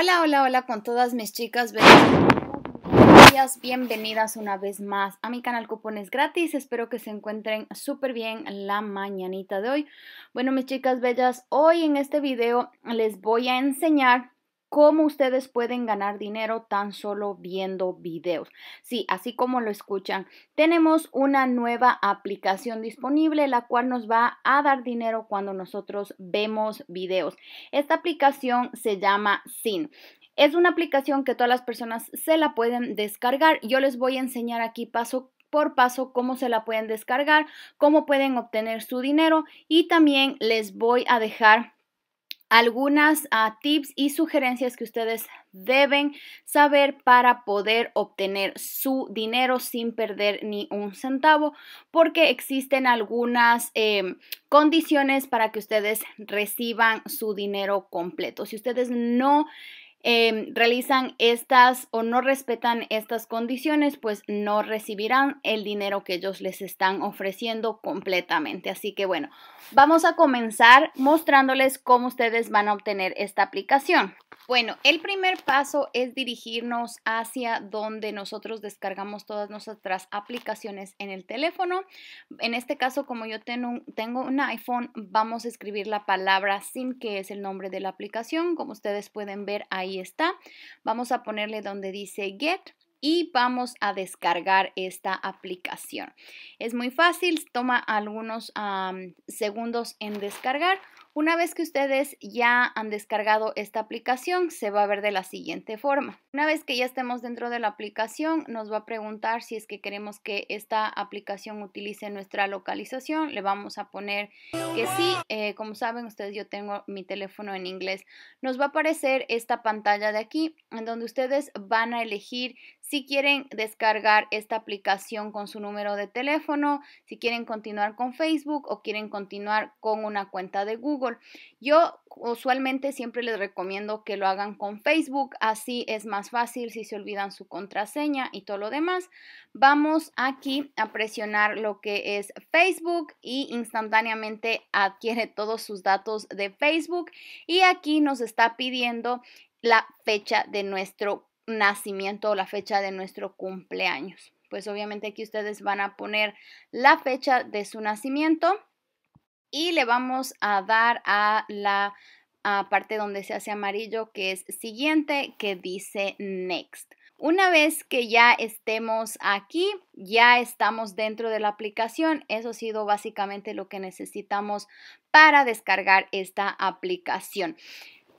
Hola, hola, hola con todas mis chicas. bellas, bienvenidas una vez más a mi canal Cupones Gratis. Espero que se encuentren súper bien la mañanita de hoy. Bueno, mis chicas bellas, hoy en este video les voy a enseñar cómo ustedes pueden ganar dinero tan solo viendo videos. Sí, así como lo escuchan, tenemos una nueva aplicación disponible la cual nos va a dar dinero cuando nosotros vemos videos. Esta aplicación se llama Sin. Es una aplicación que todas las personas se la pueden descargar. Yo les voy a enseñar aquí paso por paso cómo se la pueden descargar, cómo pueden obtener su dinero y también les voy a dejar algunas ah, tips y sugerencias que ustedes deben saber para poder obtener su dinero sin perder ni un centavo porque existen algunas em, condiciones para que ustedes reciban su dinero completo. Si ustedes no Em, realizan estas o no respetan estas condiciones, pues no recibirán el dinero que ellos les están ofreciendo completamente. Así que bueno, vamos a comenzar mostrándoles cómo ustedes van a obtener esta aplicación. Bueno, el primer paso es dirigirnos hacia donde nosotros descargamos todas nuestras aplicaciones en el teléfono. En este caso, como yo tengo un, iPhone, vamos a escribir la palabra SIM, que es el nombre de la aplicación. Como ustedes pueden ver, ahí está. Vamos a ponerle donde dice Get y vamos a descargar esta aplicación. Es muy fácil, toma algunos segundos en descargar. Una vez que ustedes ya han descargado esta aplicación, se va a ver de la siguiente forma. Una vez que ya estemos dentro de la aplicación, nos va a preguntar si es que queremos que esta aplicación utilice nuestra localización. Le vamos a poner que sí. Eh, como saben ustedes, yo tengo mi teléfono en inglés. Nos va a aparecer esta pantalla de aquí, en donde ustedes van a elegir si quieren descargar esta aplicación con su número de teléfono, si quieren continuar con Facebook o quieren continuar con una cuenta de Google yo usualmente siempre les recomiendo que lo hagan con Facebook, así es más fácil si se olvidan su contraseña y todo lo demás. Vamos aquí a presionar lo que es Facebook y instantáneamente adquiere todos sus datos de Facebook y aquí nos está pidiendo la fecha de nuestro nacimiento o la fecha de nuestro cumpleaños. Pues obviamente aquí ustedes van a poner la fecha de su nacimiento y le vamos a dar a la parte donde se hace amarillo que es siguiente que dice next. Una vez que ya estemos aquí, ya estamos dentro de la aplicación. Eso ha sido básicamente lo que necesitamos para descargar esta aplicación.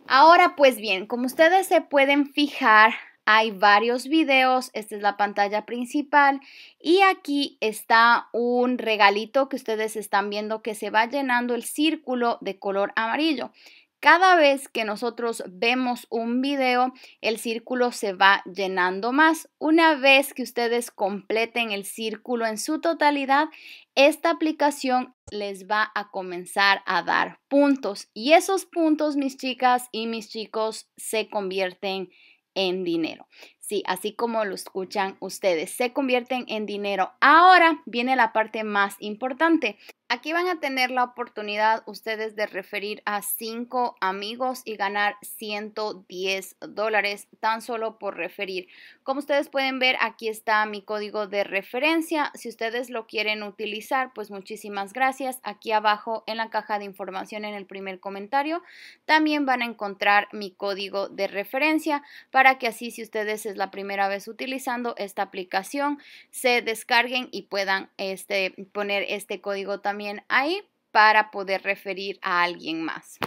Ahora pues bien, como ustedes se pueden fijar, hay varios videos, esta es la pantalla principal y aquí está un regalito que ustedes están viendo que se va llenando el círculo de color amarillo. Cada vez que nosotros vemos un video, el círculo se va llenando más. Una vez que ustedes completen el círculo en su totalidad, esta aplicación les va a comenzar a dar puntos. Y esos puntos, mis chicas y mis chicos, se convierten en en dinero. Sí, así como lo escuchan ustedes, se convierten en dinero. Ahora viene la parte más importante. Aquí van a tener la oportunidad ustedes de referir a 5 amigos y ganar 110 dólares tan solo por referir. Como ustedes pueden ver, aquí está mi código de referencia. Si ustedes lo quieren utilizar, pues muchísimas gracias. Aquí abajo en la caja de información en el primer comentario también van a encontrar mi código de referencia para que así si ustedes es la primera vez utilizando esta aplicación, se descarguen y puedan este, poner este código también ahí para poder referir a alguien más.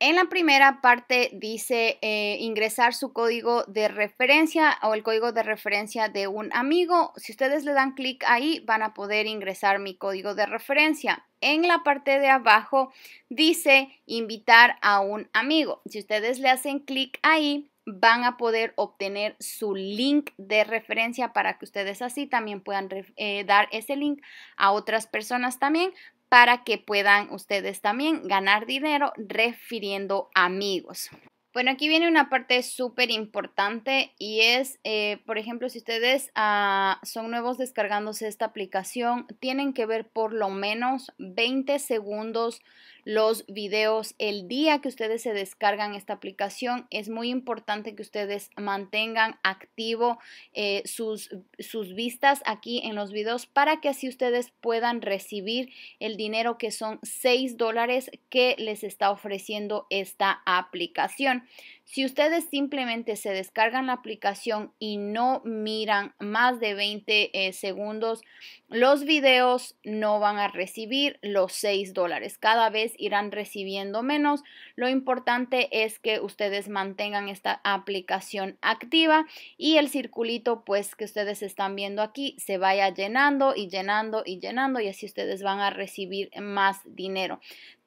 En la primera parte dice eh, ingresar su código de referencia o el código de referencia de un amigo. Si ustedes le dan clic ahí van a poder ingresar mi código de referencia. En la parte de abajo dice invitar a un amigo. Si ustedes le hacen clic ahí van a poder obtener su link de referencia para que ustedes así también puedan eh, dar ese link a otras personas también para que puedan ustedes también ganar dinero refiriendo amigos. Bueno, aquí viene una parte súper importante y es, eh, por ejemplo, si ustedes ah, son nuevos descargándose esta aplicación, tienen que ver por lo menos 20 segundos los videos el día que ustedes se descargan esta aplicación. Es muy importante que ustedes mantengan activo eh, sus, sus vistas aquí en los videos para que así ustedes puedan recibir el dinero que son 6 dólares que les está ofreciendo esta aplicación. Si ustedes simplemente se descargan la aplicación y no miran más de 20 eh, segundos, los videos no van a recibir los 6 dólares. Cada vez irán recibiendo menos. Lo importante es que ustedes mantengan esta aplicación activa y el circulito pues que ustedes están viendo aquí se vaya llenando y llenando y llenando y así ustedes van a recibir más dinero.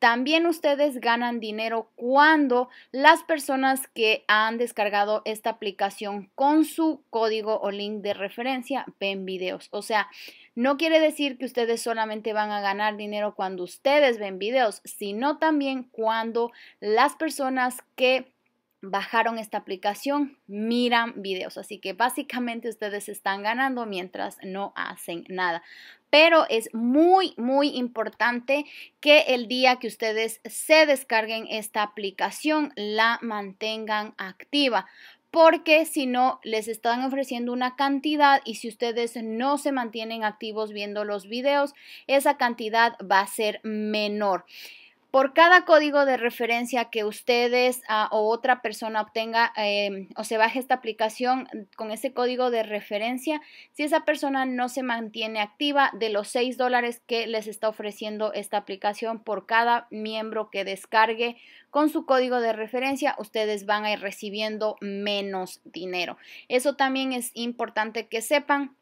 También ustedes ganan dinero cuando las personas que han descargado esta aplicación con su código o link de referencia ven videos. O sea, no quiere decir que ustedes solamente van a ganar dinero cuando ustedes ven videos, sino también cuando las personas que bajaron esta aplicación, miran videos. Así que básicamente ustedes están ganando mientras no hacen nada. Pero es muy, muy importante que el día que ustedes se descarguen esta aplicación, la mantengan activa porque si no les están ofreciendo una cantidad y si ustedes no se mantienen activos viendo los videos, esa cantidad va a ser menor. Por cada código de referencia que ustedes ah, o otra persona obtenga em, o se baje esta aplicación con ese código de referencia, si esa persona no se mantiene activa de los 6 dólares que les está ofreciendo esta aplicación por cada miembro que descargue con su código de referencia, ustedes van a ir recibiendo menos dinero. Eso también es importante que sepan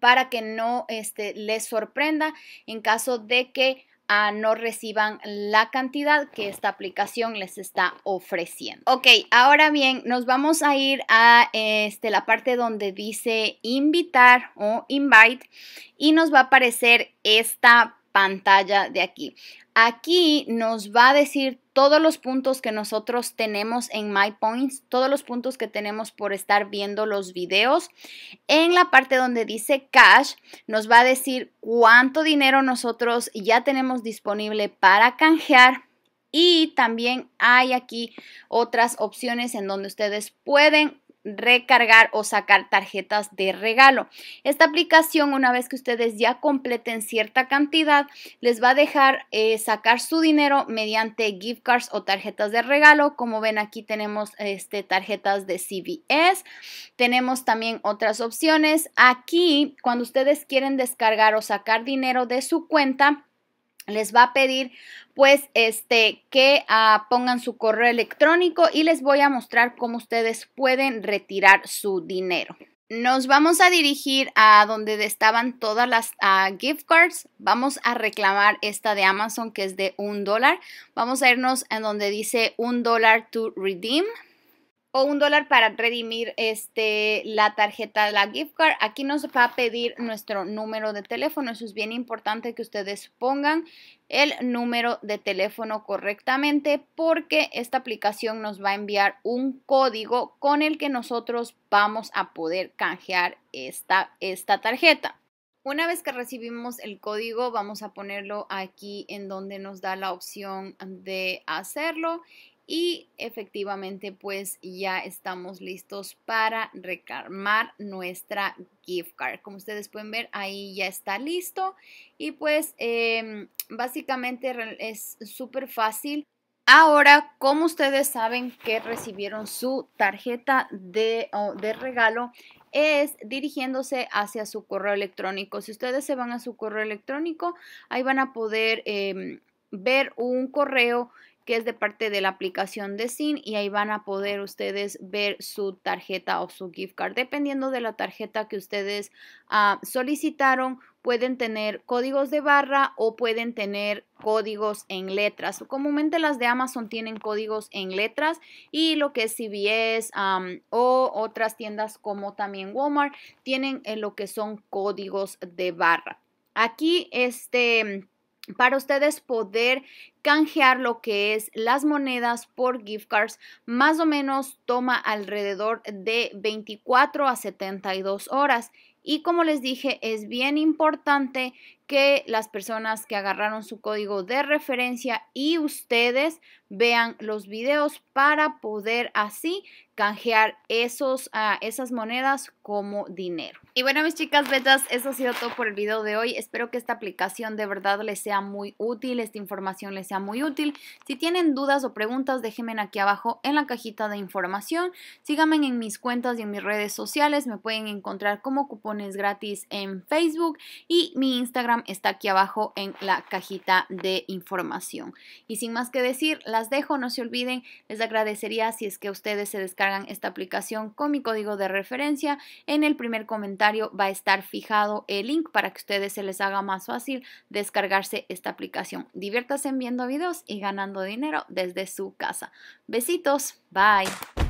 para que no este, les sorprenda en caso de que a no reciban la cantidad que esta aplicación les está ofreciendo. Ok, ahora bien, nos vamos a ir a este, la parte donde dice invitar o invite y nos va a aparecer esta pantalla de aquí. Aquí nos va a decir todos los puntos que nosotros tenemos en My Points, todos los puntos que tenemos por estar viendo los videos. En la parte donde dice cash, nos va a decir cuánto dinero nosotros ya tenemos disponible para canjear. Y también hay aquí otras opciones en donde ustedes pueden recargar o sacar tarjetas de regalo. Esta aplicación, una vez que ustedes ya completen cierta cantidad, les va a dejar eh, sacar su dinero mediante gift cards o tarjetas de regalo. Como ven aquí tenemos este, tarjetas de CVS, tenemos también otras opciones. Aquí, cuando ustedes quieren descargar o sacar dinero de su cuenta, les va a pedir pues este que ah, pongan su correo electrónico y les voy a mostrar cómo ustedes pueden retirar su dinero. Nos vamos a dirigir a donde estaban todas las ah, gift cards. Vamos a reclamar esta de Amazon que es de un dólar. Vamos a irnos en donde dice un dólar to redeem o un dólar para redimir este, la tarjeta, la gift card. Aquí nos va a pedir nuestro número de teléfono. Eso es bien importante que ustedes pongan el número de teléfono correctamente porque esta aplicación nos va a enviar un código con el que nosotros vamos a poder canjear esta, esta tarjeta. Una vez que recibimos el código, vamos a ponerlo aquí en donde nos da la opción de hacerlo y efectivamente pues ya estamos listos para recarmar nuestra gift card. Como ustedes pueden ver ahí ya está listo y pues em, básicamente es súper fácil. Ahora, como ustedes saben que recibieron su tarjeta de, de regalo, es dirigiéndose hacia su correo electrónico. Si ustedes se van a su correo electrónico, ahí van a poder em, ver un correo que es de parte de la aplicación de SIN y ahí van a poder ustedes ver su tarjeta o su gift card. Dependiendo de la tarjeta que ustedes ah, solicitaron, pueden tener códigos de barra o pueden tener códigos en letras. Comúnmente las de Amazon tienen códigos en letras y lo que es CBS o otras tiendas como también Walmart tienen en eh, lo que son códigos de barra. Aquí este para ustedes poder canjear lo que es las monedas por gift cards, más o menos toma alrededor de 24 a 72 horas. Y como les dije, es bien importante que las personas que agarraron su código de referencia y ustedes vean los videos para poder así canjear esos, ah, esas monedas como dinero. Y bueno, mis chicas betas eso ha sido todo por el video de hoy. Espero que esta aplicación de verdad les sea muy útil, esta información les sea muy útil. Si tienen dudas o preguntas, déjenme aquí abajo en la cajita de información. Síganme en mis cuentas y en mis redes sociales. Me pueden encontrar como cupones gratis en Facebook y mi Instagram está aquí abajo en la cajita de información. Y sin más que decir, las dejo, no se olviden, les agradecería si es que ustedes se descargan esta aplicación con mi código de referencia. En el primer comentario va a estar fijado el link para que a ustedes se les haga más fácil descargarse esta aplicación. Diviértase viendo videos y ganando dinero desde su casa. Besitos, bye.